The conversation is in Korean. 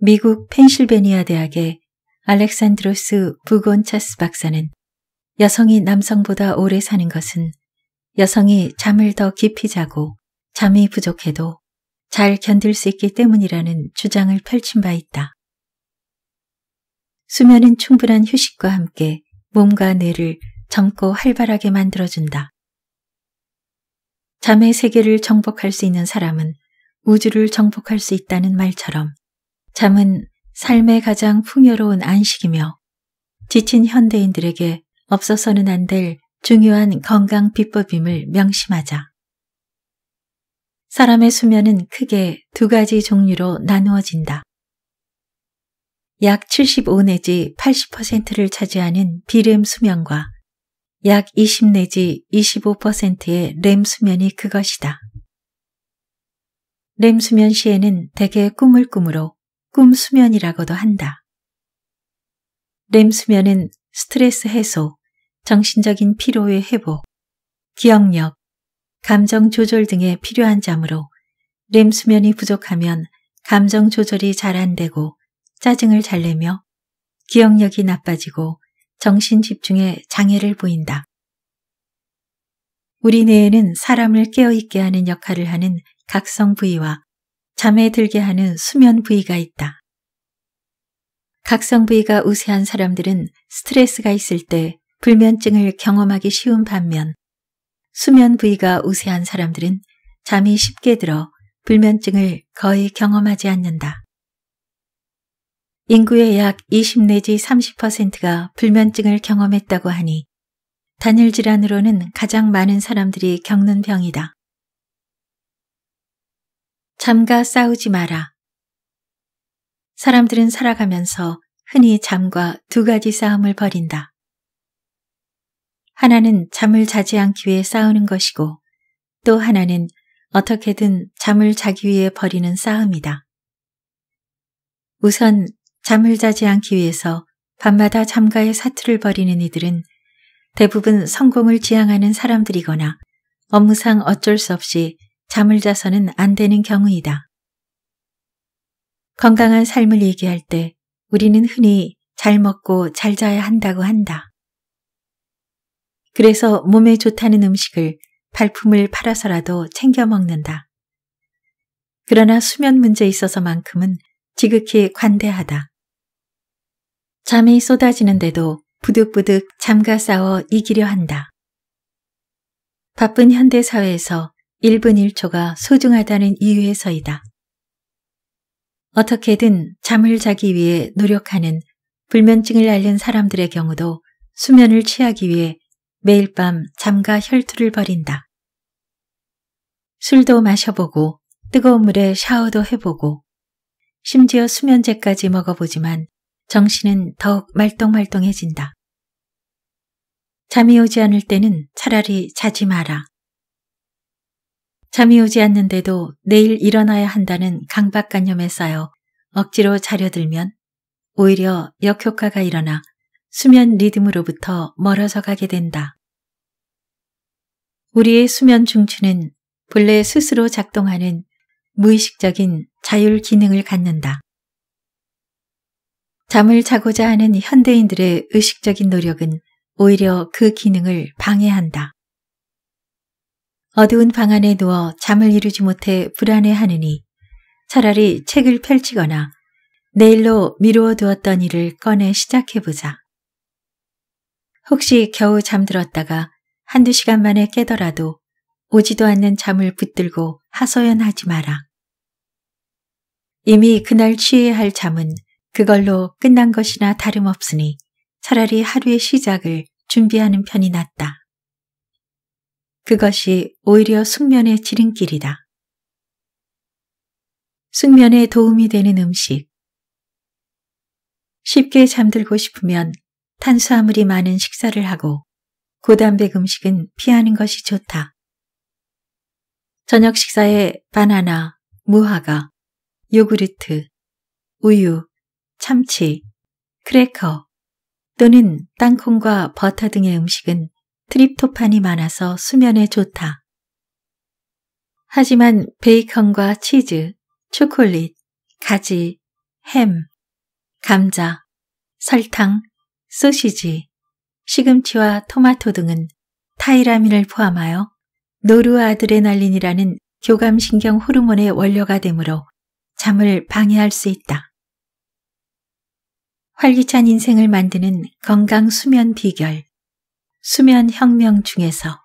미국 펜실베니아 대학의 알렉산드로스 부곤차스 박사는 여성이 남성보다 오래 사는 것은 여성이 잠을 더 깊이 자고 잠이 부족해도 잘 견딜 수 있기 때문이라는 주장을 펼친 바 있다. 수면은 충분한 휴식과 함께 몸과 뇌를 젊고 활발하게 만들어준다. 잠의 세계를 정복할 수 있는 사람은 우주를 정복할 수 있다는 말처럼 잠은 삶의 가장 풍요로운 안식이며 지친 현대인들에게 없어서는 안 될 중요한 건강 비법임을 명심하자. 사람의 수면은 크게 두 가지 종류로 나누어진다. 약 75 내지 80%를 차지하는 비렘 수면과 약 20 내지 25%의 렘 수면이 그것이다. 렘 수면 시에는 대개 꾸물꾸물로 꿈 수면이라고도 한다. 렘 수면은 스트레스 해소, 정신적인 피로의 회복, 기억력, 감정 조절 등에 필요한 점으로 렘 수면이 부족하면 감정 조절이 잘 안되고 짜증을 잘 내며 기억력이 나빠지고 정신 집중에 장애를 보인다. 우리 뇌에는 사람을 깨어있게 하는 역할을 하는 각성 부위와 잠에 들게 하는 수면 부위가 있다. 각성 부위가 우세한 사람들은 스트레스가 있을 때 불면증을 경험하기 쉬운 반면 수면 부위가 우세한 사람들은 잠이 쉽게 들어 불면증을 거의 경험하지 않는다. 인구의 약 20 내지 30%가 불면증을 경험했다고 하니 단일 질환으로는 가장 많은 사람들이 겪는 병이다. 잠과 싸우지 마라. 사람들은 살아가면서 흔히 잠과 두 가지 싸움을 벌인다. 하나는 잠을 자지 않기 위해 싸우는 것이고 또 하나는 어떻게든 잠을 자기 위해 벌이는 싸움이다. 우선 잠을 자지 않기 위해서 밤마다 잠가의 사투를 벌이는 이들은 대부분 성공을 지향하는 사람들이거나 업무상 어쩔 수 없이 잠을 자서는 안 되는 경우이다. 건강한 삶을 얘기할 때 우리는 흔히 잘 먹고 잘 자야 한다고 한다. 그래서 몸에 좋다는 음식을 발품을 팔아서라도 챙겨 먹는다. 그러나 수면 문제에 있어서만큼은 지극히 관대하다. 잠이 쏟아지는데도 부득부득 잠과 싸워 이기려 한다. 바쁜 현대사회에서 1분 1초가 소중하다는 이유에서이다. 어떻게든 잠을 자기 위해 노력하는 불면증을 앓는 사람들의 경우도 수면을 취하기 위해 매일 밤 잠과 혈투를 벌인다. 술도 마셔보고 뜨거운 물에 샤워도 해보고 심지어 수면제까지 먹어보지만 정신은 더욱 말똥말똥해진다. 잠이 오지 않을 때는 차라리 자지 마라. 잠이 오지 않는데도 내일 일어나야 한다는 강박관념에 쌓여 억지로 자려들면 오히려 역효과가 일어나 수면 리듬으로부터 멀어서 가게 된다. 우리의 수면 중추는 본래 스스로 작동하는 무의식적인 자율 기능을 갖는다. 잠을 자고자 하는 현대인들의 의식적인 노력은 오히려 그 기능을 방해한다. 어두운 방 안에 누워 잠을 이루지 못해 불안해하느니 차라리 책을 펼치거나 내일로 미루어 두었던 일을 꺼내 시작해보자. 혹시 겨우 잠들었다가 한두 시간 만에 깨더라도 오지도 않는 잠을 붙들고 하소연하지 마라. 이미 그날 취해야 할 잠은 그걸로 끝난 것이나 다름없으니 차라리 하루의 시작을 준비하는 편이 낫다. 그것이 오히려 숙면의 지름길이다. 숙면에 도움이 되는 음식 쉽게 잠들고 싶으면 탄수화물이 많은 식사를 하고 고단백 음식은 피하는 것이 좋다. 저녁 식사에 바나나, 무화과, 요구르트, 우유, 참치, 크래커 또는 땅콩과 버터 등의 음식은 트립토판이 많아서 수면에 좋다. 하지만 베이컨과 치즈, 초콜릿, 가지, 햄, 감자, 설탕, 소시지, 시금치와 토마토 등은 타이라민을 포함하여 노르아드레날린이라는 교감신경 호르몬의 원료가 되므로 잠을 방해할 수 있다. 활기찬 인생을 만드는 건강 수면 비결 수면 혁명 중에서